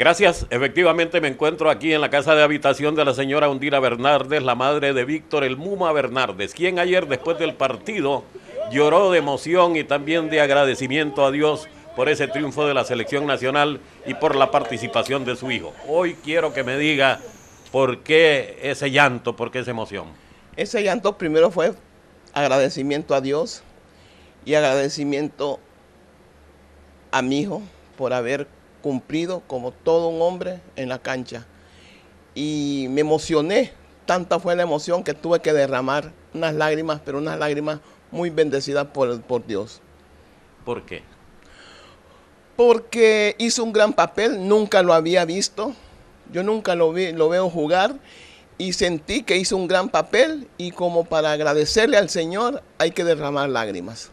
Gracias, efectivamente me encuentro aquí en la casa de habitación de la señora Undira Bernárdez, la madre de Víctor El Muma Bernárdez, quien ayer después del partido lloró de emoción y también de agradecimiento a Dios por ese triunfo de la selección nacional y por la participación de su hijo. Hoy quiero que me diga por qué ese llanto, por qué esa emoción. Ese llanto primero fue agradecimiento a Dios y agradecimiento a mi hijo por haber cumplido como todo un hombre en la cancha. Y me emocioné, tanta fue la emoción que tuve que derramar unas lágrimas, pero unas lágrimas muy bendecidas por, por Dios. ¿Por qué? Porque hizo un gran papel, nunca lo había visto, yo nunca lo, vi, lo veo jugar y sentí que hizo un gran papel y como para agradecerle al Señor hay que derramar lágrimas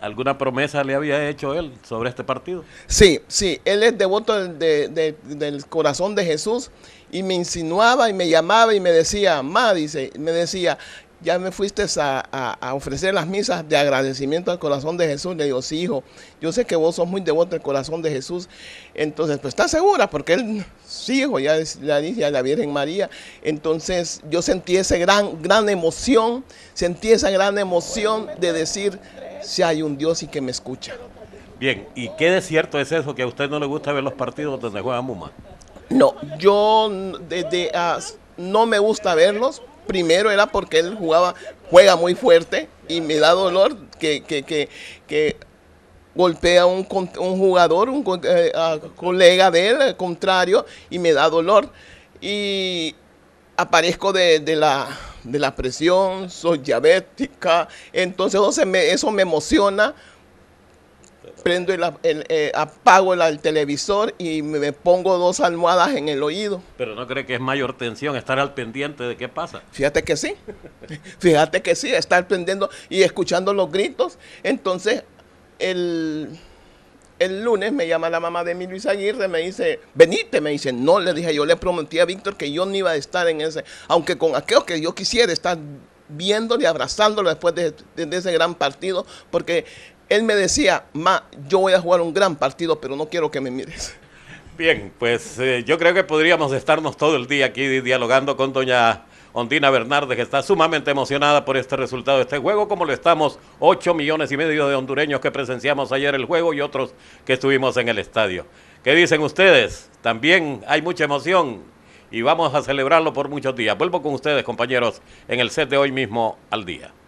alguna promesa le había hecho él sobre este partido. Sí, sí, él es devoto del, corazón de Jesús y me insinuaba y me llamaba y me decía, ma, dice, me decía, ya me fuiste a, ofrecer las misas de agradecimiento al corazón de Jesús. Le digo, sí, hijo, yo sé que vos sos muy devoto al corazón de Jesús. Entonces, pues estás segura, porque él, sí, hijo, ya la dice a la Virgen María. Entonces, yo sentí esa gran, gran emoción, sentí esa gran emoción de decir, si hay un Dios y que me escucha. Bien, ¿y qué de cierto es eso que a usted no le gusta ver los partidos donde juega Muma? No, yo desde ah, no me gusta verlos. Primero era porque él jugaba, juega muy fuerte y me da dolor que, que, golpea un, un jugador, un eh, ah, colega de él, contrario, y me da dolor. Y aparezco de la de la presión, soy diabética, entonces eso, me, eso me emociona. Prendo el, eh, apago el, televisor y me pongo dos almohadas en el oído. Pero no cree que es mayor tensión estar al pendiente de qué pasa. Fíjate que sí. Fíjate que sí, estar prendiendo y escuchando los gritos. Entonces, el el lunes me llama la mamá de Emilio Aguirre, me dice, venite, me dice, no, le dije, yo le prometí a Víctor que yo no iba a estar en ese, aunque con aquello que yo quisiera estar viéndole, y abrazándolo después de, ese gran partido, porque él me decía, ma, yo voy a jugar un gran partido, pero no quiero que me mires. Bien, pues eh, yo creo que podríamos estarnos todo el día aquí dialogando con doña Ondina Bernardes está sumamente emocionada por este resultado de este juego, como lo estamos 8 millones y medio de hondureños que presenciamos ayer el juego y otros que estuvimos en el estadio. ¿Qué dicen ustedes? También hay mucha emoción y vamos a celebrarlo por muchos días. Vuelvo con ustedes, compañeros, en el set de hoy mismo al día.